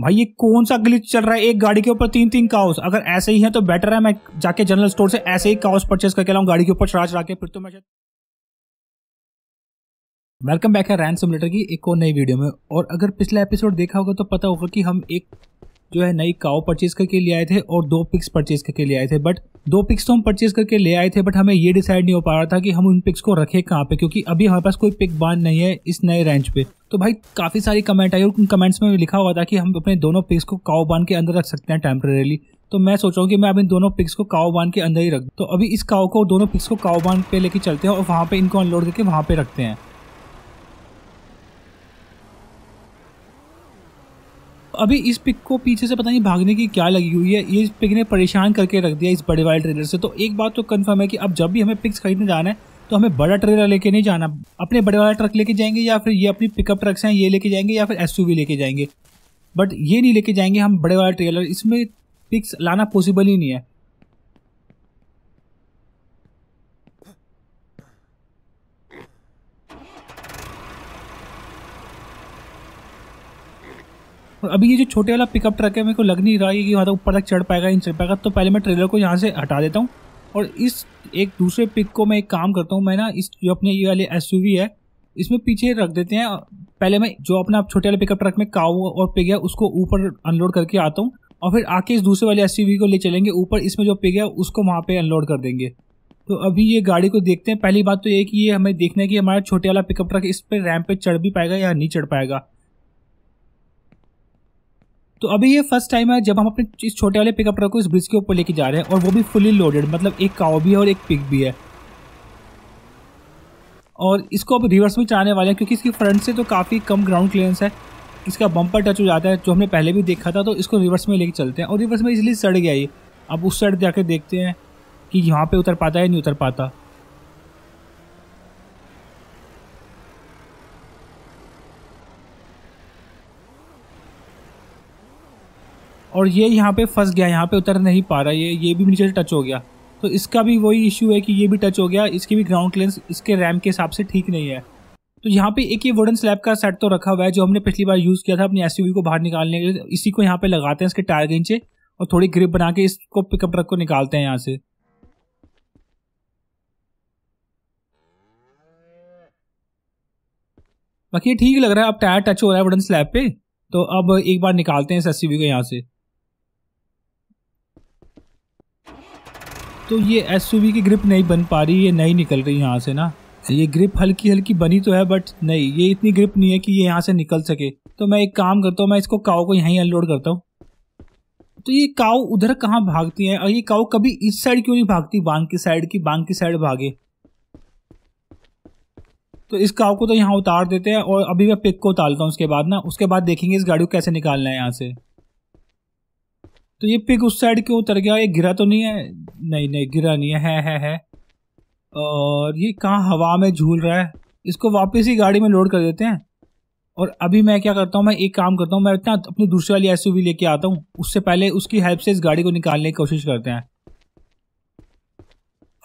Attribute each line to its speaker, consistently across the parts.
Speaker 1: भाई ये कौन सा ग्लिच चल रहा है एक गाड़ी के ऊपर तीन तीन काउस अगर ऐसे ही है तो बेटर है मैं जाके जनरल स्टोर से ऐसे ही काउस परचेस करके लाऊं गाड़ी के ऊपर चढ़ा चढ़ा के फिर तो मैं वेलकम बैक है रैन सिमुलेटर की एक और नई वीडियो में और अगर पिछला एपिसोड देखा होगा तो पता होगा कि हम एक जो है नई काओ परचेज करके ले आए थे और दो पिक्स परचेज करके ले आए थे बट दो पिक्स तो हम परचेज करके ले आए थे बट हमें ये डिसाइड नहीं हो पा रहा था कि हम उन पिक्स को रखें कहाँ पे क्योंकि अभी हमारे पास कोई पिक बांध नहीं है इस नए रेंज पे तो भाई काफ़ी सारी कमेंट आई और उन कमेंट्स में लिखा हुआ था कि हम अपने दोनों पिक्स को काओ बान के अंदर रख सकते हैं टेम्प्रेरीली तो मैं सोच रहा हूँ कि मैं अब इन दोनों पिक्स को काओ बान के अंदर ही रख तो अभी इस काओ को दोनों पिक्स को काओ बान पे लेके चलते हैं और वहाँ पे इनको अनलोड करके वहाँ पे रखते हैं अभी इस पिक को पीछे से पता नहीं भागने की क्या लगी हुई है ये पिक ने परेशान करके रख दिया इस बड़े वाले ट्रेलर से तो एक बात तो कन्फर्म है कि अब जब भी हमें पिक्स खरीदने जाना है तो हमें बड़ा ट्रेलर लेके नहीं जाना अपने बड़े वाला ट्रक लेके जाएंगे या फिर ये अपनी पिकअप ट्रक्स हैं ये लेके जाएंगे या फिर एस लेके जाएंगे बट ये नहीं लेके जाएंगे हम बड़े वाला ट्रेलर इसमें पिक्स लाना पॉसिबल ही नहीं है और अभी ये जो छोटे वाला पिकअप ट्रक है मेरे को लग नहीं रहा है कि वहाँ तक तो ऊपर तक चढ़ पाएगा नहीं चढ़ पाएगा तो पहले मैं ट्रेलर को यहाँ से हटा देता हूँ और इस एक दूसरे पिक को मैं एक काम करता हूँ मैं ना इस जो अपने ये वाले एस है इसमें पीछे रख देते हैं पहले मैं जो अपना छोटे वाले पिकअप ट्रक में काउ और पिग है उसको ऊपर अनलोड करके आता हूँ और फिर आके इस दूसरे वाले एस को ले चलेंगे ऊपर इसमें जो पिग है उसको वहाँ पर अनलोड कर देंगे तो अभी ये गाड़ी को देखते हैं पहली बात तो ये कि ये हमें देखना है कि हमारा छोटे वाला पिकअप ट्रक इस पर रैम पे चढ़ भी पाएगा या नहीं चढ़ पाएगा तो अभी ये फर्स्ट टाइम है जब हम अपने इस छोटे वाले पिकअप ट्रक को इस ब्रिज के ऊपर लेके जा रहे हैं और वो भी फुली लोडेड मतलब एक काओ भी है और एक पिक भी है और इसको अब रिवर्स में चलाने वाले हैं क्योंकि इसकी फ्रंट से तो काफ़ी कम ग्राउंड क्लियरेंस है इसका बम्पर टच हो जाता है जो हमने पहले भी देखा था तो इसको रिवर्स में लेके चलते हैं और रिवर्स में इसलिए सड़ गया ये अब उस साइड जाके देखते हैं कि यहाँ पे उतर पाता है नहीं उतर पाता और ये यहाँ पे फंस गया यहाँ पे उतर नहीं पा रहा ये ये भी नीचे टच हो गया तो इसका भी वही इशू है कि ये भी टच हो गया इसकी भी ग्राउंड क्लियरेंस इसके रैम के हिसाब से ठीक नहीं है तो यहाँ पे एक ये वुडन स्लैब का सेट तो रखा हुआ है जो हमने पिछली बार यूज़ किया था अपनी एस को बाहर निकालने के लिए इसी को यहाँ पे लगाते हैं इसके टायर गेंचे और थोड़ी ग्रिप बना के इसको पिकअप ट्रक को निकालते हैं यहाँ से बाकी ये ठीक लग रहा है अब टायर टच हो रहा है वुडन स्लैब पे तो अब एक बार निकालते हैं इस एस को यहाँ से तो ये एस की ग्रिप नहीं बन पा रही ये नहीं निकल रही यहाँ से ना ये ग्रिप हल्की हल्की बनी तो है बट नहीं ये इतनी ग्रिप नहीं है कि ये यहाँ से निकल सके तो मैं एक काम करता हूँ मैं इसको काओ को यहीं अनलोड करता हूँ तो ये काओ उधर कहाँ भागती है और ये काओ कभी इस साइड क्यों नहीं भागती बांग की साइड की बांग की साइड भागे तो इस काव को तो यहाँ उतार देते हैं और अभी मैं पिक को उतारता हूँ उसके बाद ना उसके बाद देखेंगे इस गाड़ी को कैसे निकालना है यहाँ से तो ये पिग उस साइड क्यों उतर गया ये गिरा तो नहीं है नहीं नहीं गिरा नहीं है है है, है। और ये कहाँ हवा में झूल रहा है इसको वापस ही गाड़ी में लोड कर देते हैं और अभी मैं क्या करता हूँ मैं एक काम करता हूँ मैं इतना अपनी दूसरी वाली एस लेके आता हूँ उससे पहले उसकी हेल्प से इस गाड़ी को निकालने की कोशिश करते हैं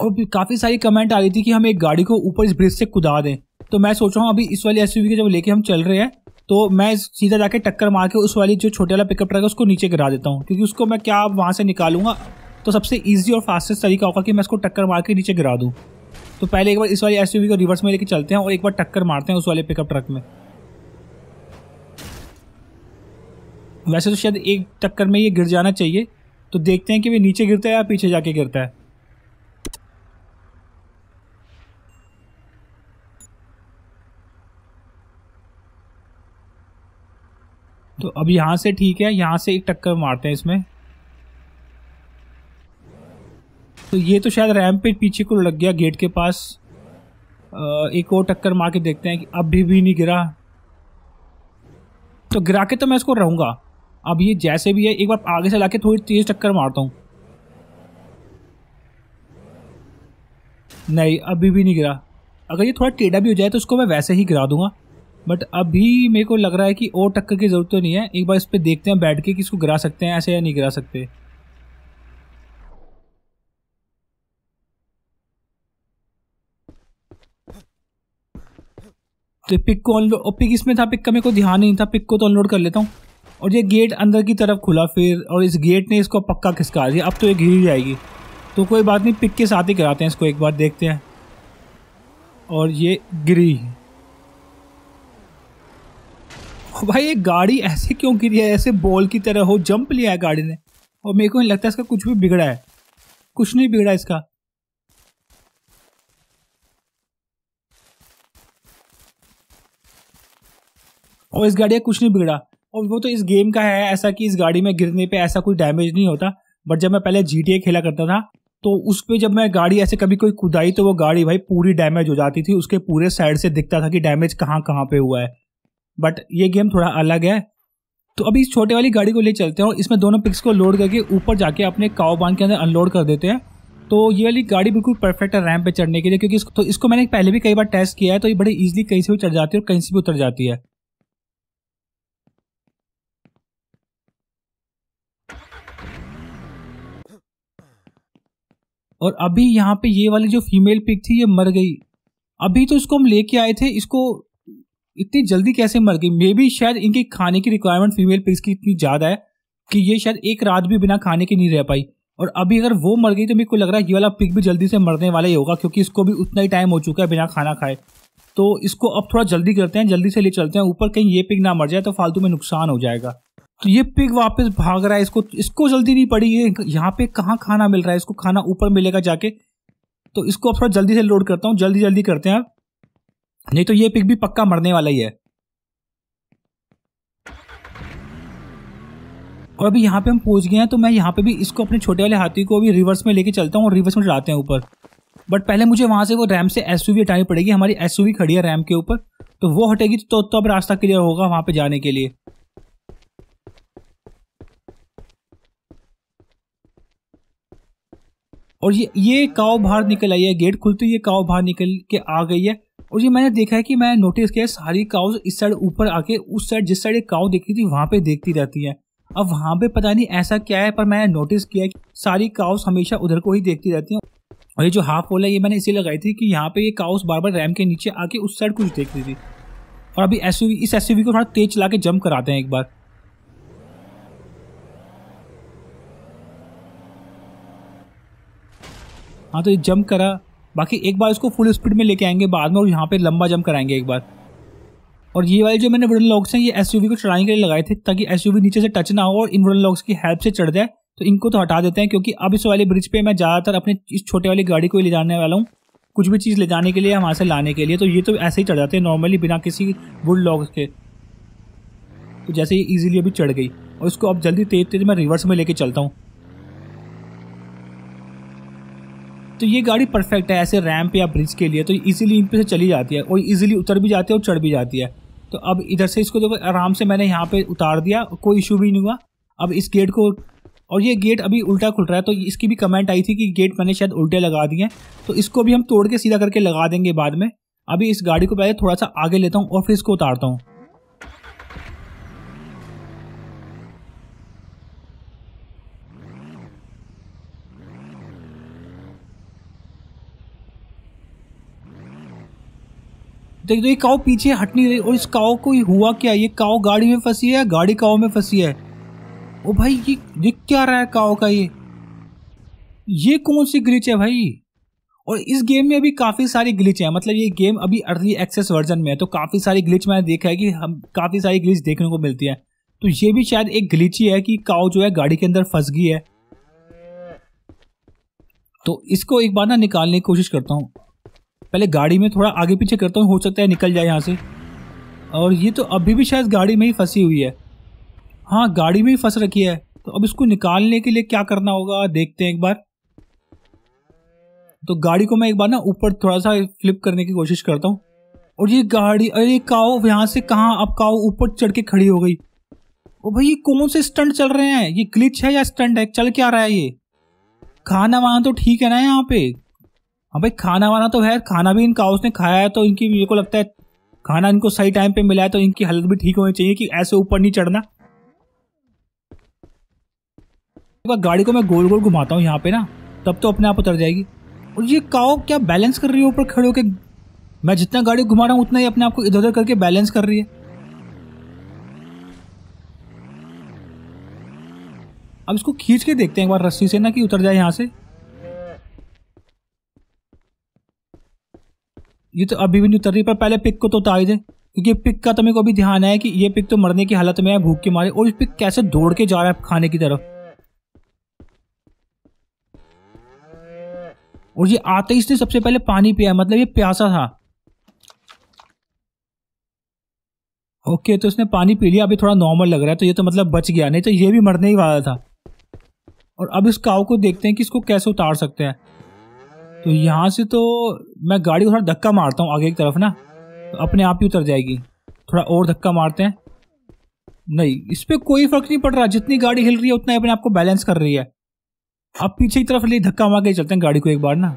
Speaker 1: और काफ़ी सारी कमेंट आ रही थी कि हम एक गाड़ी को ऊपर इस ब्रिज से कुदा दें तो मैं सोच रहा हूँ अभी इस वाली एस के जब लेके हम चल रहे हैं तो मैं सीधा जाके टक्कर मार के उस वाली जो छोटे वाला पिकअप ट्रक है उसको नीचे गिरा देता हूँ क्योंकि उसको मैं क्या वहाँ से निकालूंगा तो सबसे ईजी और फास्टेस्ट तरीका होगा कि मैं उसको टक्कर मार के नीचे गिरा दूँ तो पहले एक बार इस वाली एस को रिवर्स में लेके चलते हैं और एक बार टक्कर मारते हैं उस वाले पिकअप ट्रक में वैसे तो शायद एक टक्कर में ये गिर जाना चाहिए तो देखते हैं कि वे नीचे गिरता है या पीछे जाके गिरता है तो अब यहाँ से ठीक है यहाँ से एक टक्कर मारते हैं इसमें तो ये तो शायद रैम पे पीछे को लग गया गेट के पास एक और टक्कर मार के देखते हैं कि अब भी, भी नहीं गिरा तो गिरा के तो मैं इसको रहूँगा अब ये जैसे भी है एक बार आगे से ला के थोड़ी तेज़ टक्कर मारता हूँ नहीं अभी भी नहीं गिरा अगर ये थोड़ा टेढ़ा भी हो जाए तो उसको मैं वैसे ही गिरा दूंगा बट अभी मेरे को लग रहा है कि और टक्कर की ज़रूरत तो नहीं है एक बार इस पर देखते हैं बैठ के कि इसको गिरा सकते हैं ऐसे या नहीं गिरा सकते तो पिक को अनलोड और पिक इसमें था पिक का मेरे को ध्यान नहीं था पिक को तो अनलोड कर लेता हूँ और ये गेट अंदर की तरफ खुला फिर और इस गेट ने इसको पक्का खिसका दिया अब तो ये घिर जाएगी तो कोई बात नहीं पिक के साथ ही कराते हैं इसको एक बार देखते हैं और ये गिरी भाई ये गाड़ी ऐसे क्यों गिरी है ऐसे बॉल की तरह हो जंप लिया है गाड़ी ने और मेरे को नहीं लगता इसका कुछ भी बिगड़ा है कुछ नहीं बिगड़ा इसका और इस गाड़ी का कुछ नहीं बिगड़ा और वो तो इस गेम का है ऐसा कि इस गाड़ी में गिरने पे ऐसा कोई डैमेज नहीं होता बट जब मैं पहले जी खेला करता था तो उस पर जब मैं गाड़ी ऐसे कभी कोई कुदाई तो वो गाड़ी भाई पूरी डैमेज हो जाती थी उसके पूरे साइड से दिखता था कि डैमेज कहाँ कहाँ पे हुआ है बट ये गेम थोड़ा अलग है तो अभी इस छोटे वाली गाड़ी को ले चलते हैं और इसमें दोनों पिक्स को लोड करके ऊपर जाके अपने काओ बांध के अंदर अनलोड कर देते हैं तो ये वाली गाड़ी बिल्कुल परफेक्ट है रैम पे चढ़ने के लिए क्योंकि इसको तो इसको मैंने पहले भी कई बार टेस्ट किया है तो ये बड़ी ईजिली कहीं से भी चढ़ जाती है और कहीं से भी उतर जाती है और अभी यहाँ पे ये वाली जो फीमेल पिक थी ये मर गई अभी तो इसको हम लेके आए थे इसको इतनी जल्दी कैसे मर गई मे बी शायद इनके खाने की रिक्वायरमेंट फीमेल पिग्स की इतनी ज़्यादा है कि ये शायद एक रात भी बिना खाने के नहीं रह पाई और अभी अगर वो मर गई तो मेरे को लग रहा है ये वाला पिग भी जल्दी से मरने वाला ही होगा क्योंकि इसको भी उतना ही टाइम हो चुका है बिना खाना खाए तो इसको अब थोड़ा जल्दी करते हैं जल्दी से ले चलते हैं ऊपर कहीं ये पिग ना मर जाए तो फालतू में नुकसान हो जाएगा तो ये पिग वापस भाग रहा है इसको इसको जल्दी नहीं पड़ी ये यहाँ पे कहाँ खाना मिल रहा है इसको खाना ऊपर मिलेगा जाके तो इसको अब थोड़ा जल्दी से लोड करता हूँ जल्दी जल्दी करते हैं नहीं तो ये पिक भी पक्का मरने वाला ही है और अभी यहाँ पे हम पहुंच गए हैं तो मैं यहाँ पे भी इसको अपने छोटे वाले हाथी को भी रिवर्स में लेके चलता हूँ और रिवर्स में चलाते हैं ऊपर बट पहले मुझे वहां से वो रैम से एस हटानी पड़ेगी हमारी एस खड़ी है रैम के ऊपर तो वो हटेगी तो तब तो रास्ता क्लियर होगा वहां पर जाने के लिए और ये ये काव बाहर निकल आई है गेट खुलते तो ये काव बाहर निकल के आ गई है और ये मैंने देखा है कि मैं नोटिस किया सारी काउज इस साइड ऊपर आके उस साइड जिस साइड काउ देखती थी वहां पे देखती रहती है अब वहां पे पता नहीं ऐसा क्या है पर मैंने नोटिस किया कि सारी काउस हमेशा उधर को ही देखती रहती हैं और ये जो हाफ होल है ये मैंने इसीलिए लगाई थी कि यहाँ पे ये काउस बार बार रैम के नीचे आके उस साइड कुछ देखती थी और अभी एस इस एस को थोड़ा तेज चला के जम्प कराते हैं एक बार हाँ तो ये जम्प करा बाकी एक बार इसको फुल स्पीड में लेके आएंगे बाद में और यहाँ पे लंबा जंप कराएंगे एक बार और ये वाले जो मैंने वुडन लॉक्स हैं ये एस को चढ़ाने के लिए लगाए थे ताकि एस नीचे से टच ना हो और इन वुडन लॉक्स की हेल्प से चढ़ जाए तो इनको तो हटा देते हैं क्योंकि अब इस वाले ब्रिज पर मैं ज़्यादातर अपने इस छोटे वाली गाड़ी को ले जाने वाला हूँ कुछ भी चीज़ ले जाने के लिए हमारे से लाने के लिए तो ये तो ऐसे ही चढ़ जाते हैं नॉर्मली बिना किसी वुड लॉक्स के तो जैसे ये ईजिली अभी चढ़ गई और इसको अब जल्दी तेज तेज मैं रिवर्स में लेके चलता हूँ तो ये गाड़ी परफेक्ट है ऐसे रैम्प या ब्रिज के लिए तो ईजिली इन पे से चली जाती है और ईजिली उतर भी जाती है और चढ़ भी जाती है तो अब इधर से इसको देखो आराम से मैंने यहाँ पे उतार दिया कोई इशू भी नहीं हुआ अब इस गेट को और ये गेट अभी उल्टा खुल रहा है तो इसकी भी कमेंट आई थी कि गेट मैंने शायद उल्टे लगा दिए हैं तो इसको भी हम तोड़ के सीधा करके लगा देंगे बाद में अभी इस गाड़ी को पहले थोड़ा सा आगे लेता हूँ और फिर इसको उतारता हूँ देख दो तो तो ये काओ पीछे हट नहीं रही और इस काओ को हुआ क्या ये काओ गाड़ी में फंसी है गाड़ी काओ में फंसी है ओ भाई ये ये क्या रहा है काओ का ये ये कौन सी ग्लिच है भाई और इस गेम में अभी काफ़ी सारी ग्लिच है मतलब ये गेम अभी अर्ली एक्सेस वर्जन में है तो काफ़ी सारी ग्लिच मैंने देखा है कि हम काफ़ी सारी ग्लिच देखने को मिलती है तो ये भी शायद एक ग्लिच ही है कि काव जो है गाड़ी के अंदर फंस गई है तो इसको एक बार ना निकालने की कोशिश करता हूँ पहले गाड़ी में थोड़ा आगे पीछे करता हूँ हो सकता है निकल जाए यहाँ से और ये तो अभी भी शायद गाड़ी में ही फंसी हुई है हाँ गाड़ी में ही फंस रखी है तो अब इसको निकालने के लिए क्या करना होगा देखते हैं एक बार तो गाड़ी को मैं एक बार ना ऊपर थोड़ा सा फ्लिप करने की कोशिश करता हूँ और ये गाड़ी अरे काओ यहाँ से कहाँ अब काओ ऊपर चढ़ के खड़ी हो गई और भाई ये कौन से स्टंट चल रहे हैं ये क्लिच है या स्टंट है चल क्या रहा है ये खाना वाना तो ठीक है ना यहाँ पे हाँ भाई खाना वाना तो है खाना भी इन काउस ने खाया है तो इनकी मेरे को लगता है खाना इनको सही टाइम पे मिला है तो इनकी हालत भी ठीक होनी चाहिए कि ऐसे ऊपर नहीं चढ़ना गाड़ी को मैं गोल गोल घुमाता हूँ यहाँ पे ना तब तो अपने आप उतर जाएगी और ये काओ क्या बैलेंस कर रही है ऊपर खड़े होकर मैं जितना गाड़ी घुमा रहा हूँ उतना ही अपने आप को इधर उधर करके बैलेंस कर रही है अब इसको खींच के देखते हैं एक बार रस्सी से ना कि उतर जाए यहाँ से ये तो अभी भी नहीं उतर रही पर पहले पिक को तो उतार दे क्योंकि पिक का तो मेरे को अभी ध्यान है कि ये पिक तो मरने की हालत में है भूख के मारे और ये पिक कैसे दौड़ के जा रहा है खाने की तरफ और ये आते ही इसने सबसे पहले पानी पिया मतलब ये प्यासा था ओके तो इसने पानी पी लिया अभी थोड़ा नॉर्मल लग रहा है तो ये तो मतलब बच गया नहीं तो ये भी मरने ही वाला था और अब इस काव को देखते हैं कि इसको कैसे उतार सकते हैं तो यहाँ से तो मैं गाड़ी को थोड़ा धक्का मारता हूँ आगे की तरफ ना तो अपने आप ही उतर जाएगी थोड़ा और धक्का मारते हैं नहीं इस पर कोई फ़र्क नहीं पड़ रहा जितनी गाड़ी हिल रही है उतना अपने आप को बैलेंस कर रही है अब पीछे की तरफ ले धक्का मार के चलते हैं गाड़ी को एक बार ना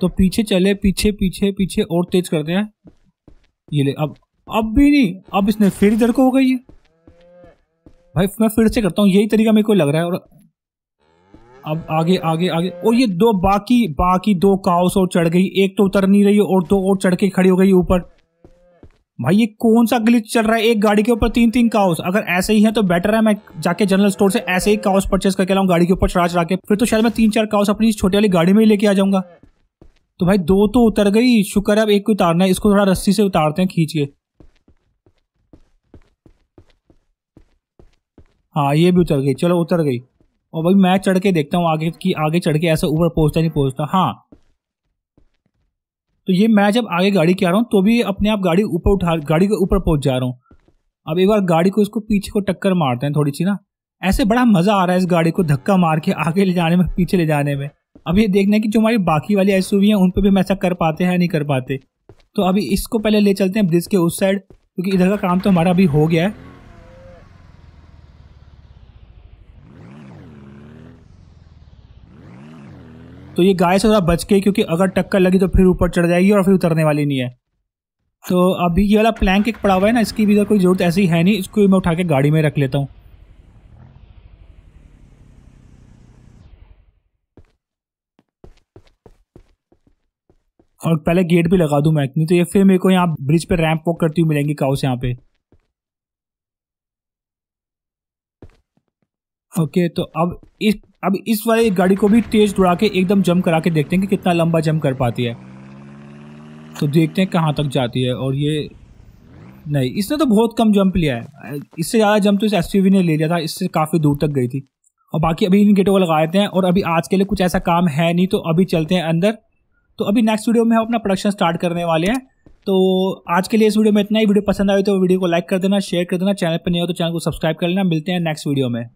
Speaker 1: तो पीछे चले पीछे पीछे पीछे और तेज करते हैं ये ले अब अब भी नहीं अब इसने फिर इधर को हो गई है भाई मैं फिर से करता हूँ यही तरीका मेरे को लग रहा है और अब आगे आगे आगे और ये दो बाकी बाकी दो काउस और चढ़ गई एक तो उतर नहीं रही और दो और चढ़ के खड़ी हो गई ऊपर भाई ये कौन सा ग्लिच चल रहा है एक गाड़ी के ऊपर तीन तीन काउस अगर ऐसे ही है तो बेटर है मैं जाके जनरल स्टोर से ऐसे ही काउस परचेस करके लाऊं गाड़ी के ऊपर चढ़ा चढ़ा के फिर तो शायद मैं तीन चार काउस अपनी छोटी वाली गाड़ी में ही लेके आ जाऊंगा तो भाई दो तो उतर गई शुक्र है अब एक को उतारना है इसको थोड़ा रस्सी से उतारते हैं खींचिए हाँ ये भी उतर गई चलो उतर गई और भाई मैं चढ़ के देखता हूँ आगे कि आगे चढ़ के ऐसा ऊपर पहुँचता नहीं पहुँचता हाँ तो ये मैं जब आगे गाड़ी के आ रहा हूँ तो भी अपने आप गाड़ी ऊपर उठा गाड़ी के ऊपर पहुँच जा रहा हूँ अब एक बार गाड़ी को इसको पीछे को टक्कर मारते हैं थोड़ी सी ना ऐसे बड़ा मज़ा आ रहा है इस गाड़ी को धक्का मार के आगे ले जाने में पीछे ले जाने में अब ये देखना है कि जो हमारी बाकी वाली एस हैं उन पर भी हम ऐसा कर पाते हैं नहीं कर पाते तो अभी इसको पहले ले चलते हैं ब्रिज के उस साइड क्योंकि इधर का काम तो हमारा अभी हो गया है तो ये गाय से थोड़ा बच के क्योंकि अगर टक्कर लगी तो फिर ऊपर चढ़ जाएगी और फिर उतरने वाली नहीं है तो अभी ये वाला प्लैंक एक पड़ा हुआ है ना इसकी भी कोई ज़रूरत ऐसी है नहीं इसको मैं उठा के गाड़ी में रख लेता हूँ और पहले गेट भी लगा दू मैं नहीं तो ये फिर मेरे को यहाँ ब्रिज पे रैंप वॉक करती हुई मिलेंगी काउस यहाँ पे ओके तो अब इस अब इस वाले गाड़ी को भी तेज दौड़ा के एकदम जंप करा के देखते हैं कि कितना लंबा जंप कर पाती है तो देखते हैं कहाँ तक जाती है और ये नहीं इसने तो बहुत कम जंप लिया है इससे ज़्यादा जंप तो इस एस ने ले लिया था इससे काफ़ी दूर तक गई थी और बाकी अभी इन गेटों को लगा देते हैं और अभी आज के लिए कुछ ऐसा काम है नहीं तो अभी चलते हैं अंदर तो अभी नेक्स्ट वीडियो में हम अपना प्रोडक्शन स्टार्ट करने वाले हैं तो आज के लिए इस वीडियो में इतना ही वीडियो पसंद आए तो वीडियो को लाइक कर देना शेयर कर देना चैनल पर नहीं हो तो चैनल को सब्सक्राइब कर लेना मिलते हैं नेक्स्ट वीडियो में